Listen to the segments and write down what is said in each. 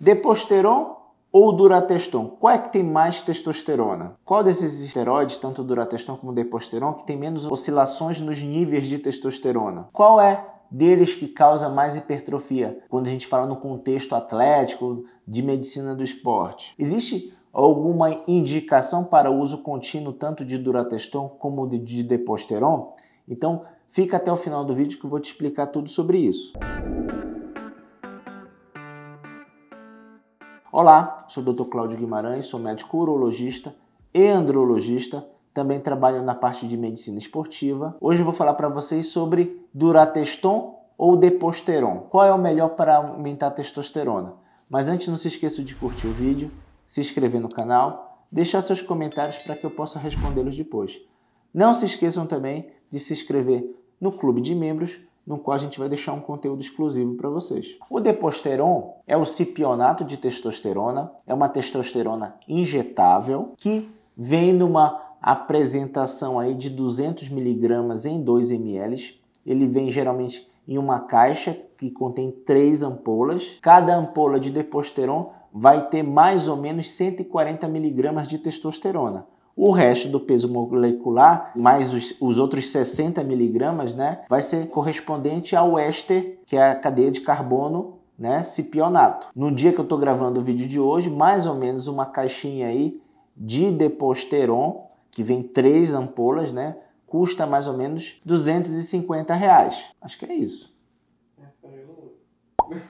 Deposteron ou Durateston? Qual é que tem mais testosterona? Qual desses esteroides, tanto Durateston como Deposteron, que tem menos oscilações nos níveis de testosterona? Qual é deles que causa mais hipertrofia, quando a gente fala no contexto atlético, de medicina do esporte. Existe alguma indicação para uso contínuo tanto de Durateston como de Deposteron? Então, fica até o final do vídeo que eu vou te explicar tudo sobre isso. Olá, sou o Dr. Cláudio Guimarães, sou médico urologista e andrologista, também trabalho na parte de medicina esportiva. Hoje eu vou falar para vocês sobre Durateston ou Deposteron. Qual é o melhor para aumentar a testosterona? Mas antes não se esqueça de curtir o vídeo, se inscrever no canal, deixar seus comentários para que eu possa respondê-los depois. Não se esqueçam também de se inscrever no clube de membros no qual a gente vai deixar um conteúdo exclusivo para vocês. O Deposteron é o cipionato de testosterona, é uma testosterona injetável que vem numa apresentação aí de 200 miligramas em 2 ml. Ele vem geralmente em uma caixa que contém três ampolas. Cada ampola de Deposteron vai ter mais ou menos 140 miligramas de testosterona. O resto do peso molecular, mais os, os outros 60 miligramas, né, vai ser correspondente ao éster, que é a cadeia de carbono, né, cipionato. No dia que eu estou gravando o vídeo de hoje, mais ou menos uma caixinha aí de deposteron, que vem três ampolas, né, custa mais ou menos 250 reais. Acho que é isso.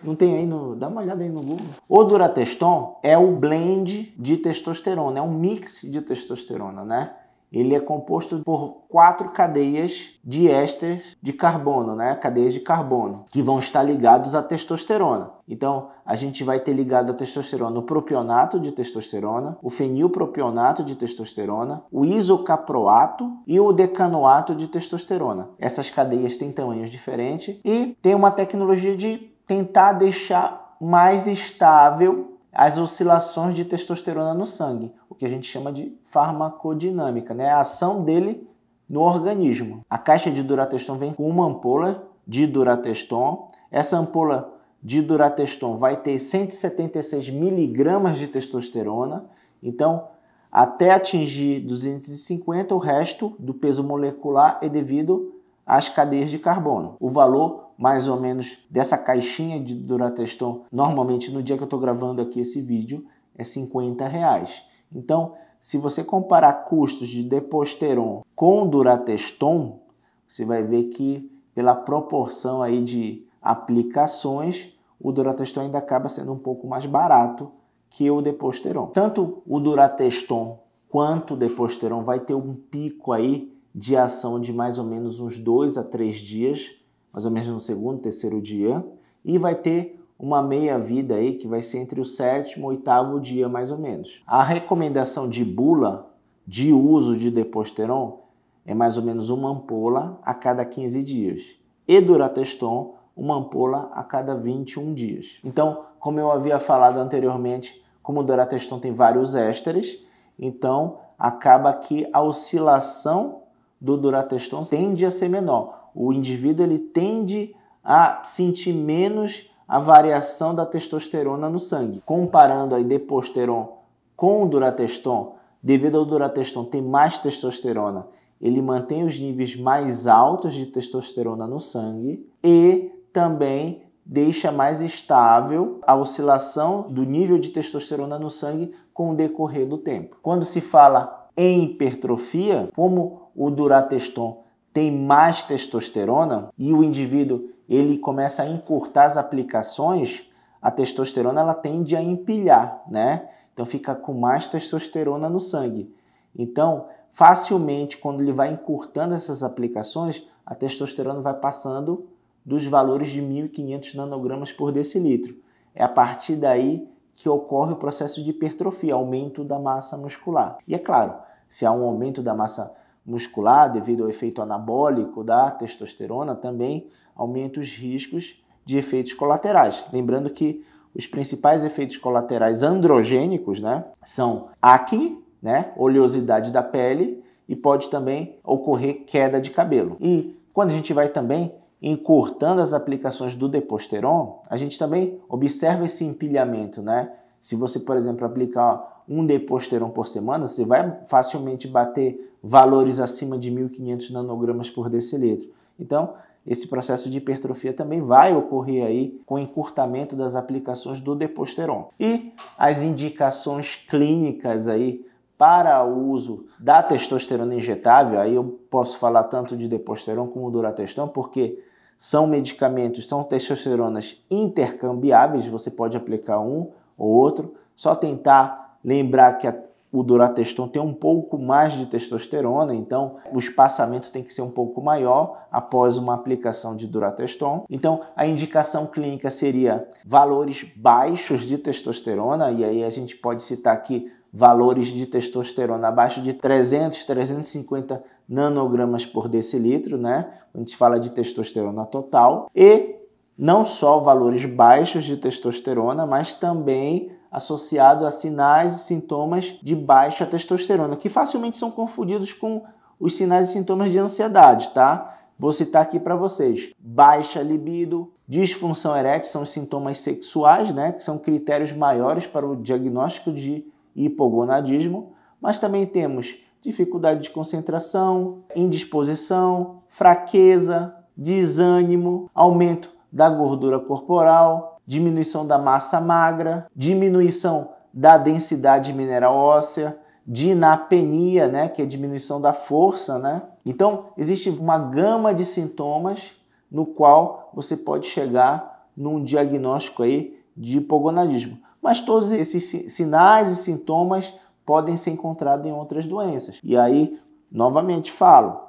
Não tem aí no. Dá uma olhada aí no Google. O Durateston é o blend de testosterona, é um mix de testosterona, né? Ele é composto por quatro cadeias de ésteres de carbono, né? Cadeias de carbono, que vão estar ligados à testosterona. Então, a gente vai ter ligado à testosterona o propionato de testosterona, o fenilpropionato de testosterona, o isocaproato e o decanoato de testosterona. Essas cadeias têm tamanhos diferentes e tem uma tecnologia de tentar deixar mais estável as oscilações de testosterona no sangue, o que a gente chama de farmacodinâmica, né? a ação dele no organismo. A caixa de Durateston vem com uma ampola de Durateston. Essa ampola de Durateston vai ter 176 miligramas de testosterona. Então, até atingir 250, o resto do peso molecular é devido às cadeias de carbono. O valor mais ou menos dessa caixinha de Durateston, normalmente no dia que eu estou gravando aqui esse vídeo, é 50 reais. Então, se você comparar custos de Deposteron com Durateston, você vai ver que pela proporção aí de aplicações, o Durateston ainda acaba sendo um pouco mais barato que o Deposteron. Tanto o Durateston quanto o Deposteron vai ter um pico aí de ação de mais ou menos uns 2 a 3 dias mais ou menos no segundo, terceiro dia, e vai ter uma meia-vida aí que vai ser entre o sétimo e oitavo dia, mais ou menos. A recomendação de bula de uso de deposteron é mais ou menos uma ampola a cada 15 dias. E durateston, uma ampola a cada 21 dias. Então, como eu havia falado anteriormente, como o durateston tem vários ésteres, então acaba que a oscilação do durateston tende a ser menor o indivíduo ele tende a sentir menos a variação da testosterona no sangue. Comparando a deposteron com o durateston, devido ao durateston ter mais testosterona, ele mantém os níveis mais altos de testosterona no sangue e também deixa mais estável a oscilação do nível de testosterona no sangue com o decorrer do tempo. Quando se fala em hipertrofia, como o durateston tem mais testosterona e o indivíduo ele começa a encurtar as aplicações, a testosterona ela tende a empilhar, né? Então fica com mais testosterona no sangue. Então, facilmente quando ele vai encurtando essas aplicações, a testosterona vai passando dos valores de 1.500 nanogramas por decilitro. É a partir daí que ocorre o processo de hipertrofia, aumento da massa muscular. E é claro, se há um aumento da massa muscular devido ao efeito anabólico da testosterona também aumenta os riscos de efeitos colaterais. Lembrando que os principais efeitos colaterais androgênicos né, são acne, né, oleosidade da pele e pode também ocorrer queda de cabelo. E quando a gente vai também encurtando as aplicações do deposteron, a gente também observa esse empilhamento, né? Se você, por exemplo, aplicar um deposteron por semana, você vai facilmente bater valores acima de 1.500 nanogramas por decilitro. Então, esse processo de hipertrofia também vai ocorrer aí com encurtamento das aplicações do deposteron. E as indicações clínicas aí para o uso da testosterona injetável, aí eu posso falar tanto de deposteron como duratestão, porque são medicamentos, são testosteronas intercambiáveis, você pode aplicar um ou outro. Só tentar lembrar que a, o durateston tem um pouco mais de testosterona, então o espaçamento tem que ser um pouco maior após uma aplicação de durateston. Então a indicação clínica seria valores baixos de testosterona, e aí a gente pode citar aqui valores de testosterona abaixo de 300, 350 nanogramas por decilitro, né? A gente fala de testosterona total e não só valores baixos de testosterona, mas também associado a sinais e sintomas de baixa testosterona, que facilmente são confundidos com os sinais e sintomas de ansiedade, tá? Vou citar aqui para vocês: baixa libido, disfunção erétil são os sintomas sexuais, né, que são critérios maiores para o diagnóstico de hipogonadismo, mas também temos dificuldade de concentração, indisposição, fraqueza, desânimo, aumento da gordura corporal, diminuição da massa magra, diminuição da densidade mineral óssea, dinapenia, né, que é diminuição da força, né? Então, existe uma gama de sintomas no qual você pode chegar num diagnóstico aí de hipogonadismo. Mas todos esses sinais e sintomas podem ser encontrados em outras doenças. E aí, novamente falo,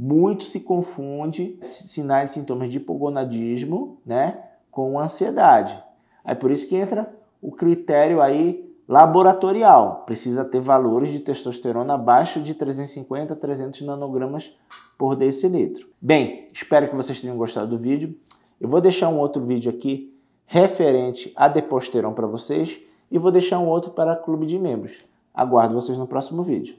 muito se confunde sinais e sintomas de hipogonadismo, né, com ansiedade. Aí por isso que entra o critério aí laboratorial. Precisa ter valores de testosterona abaixo de 350 a 300 nanogramas por decilitro. Bem, espero que vocês tenham gostado do vídeo. Eu vou deixar um outro vídeo aqui referente a deposterão para vocês e vou deixar um outro para clube de membros. Aguardo vocês no próximo vídeo.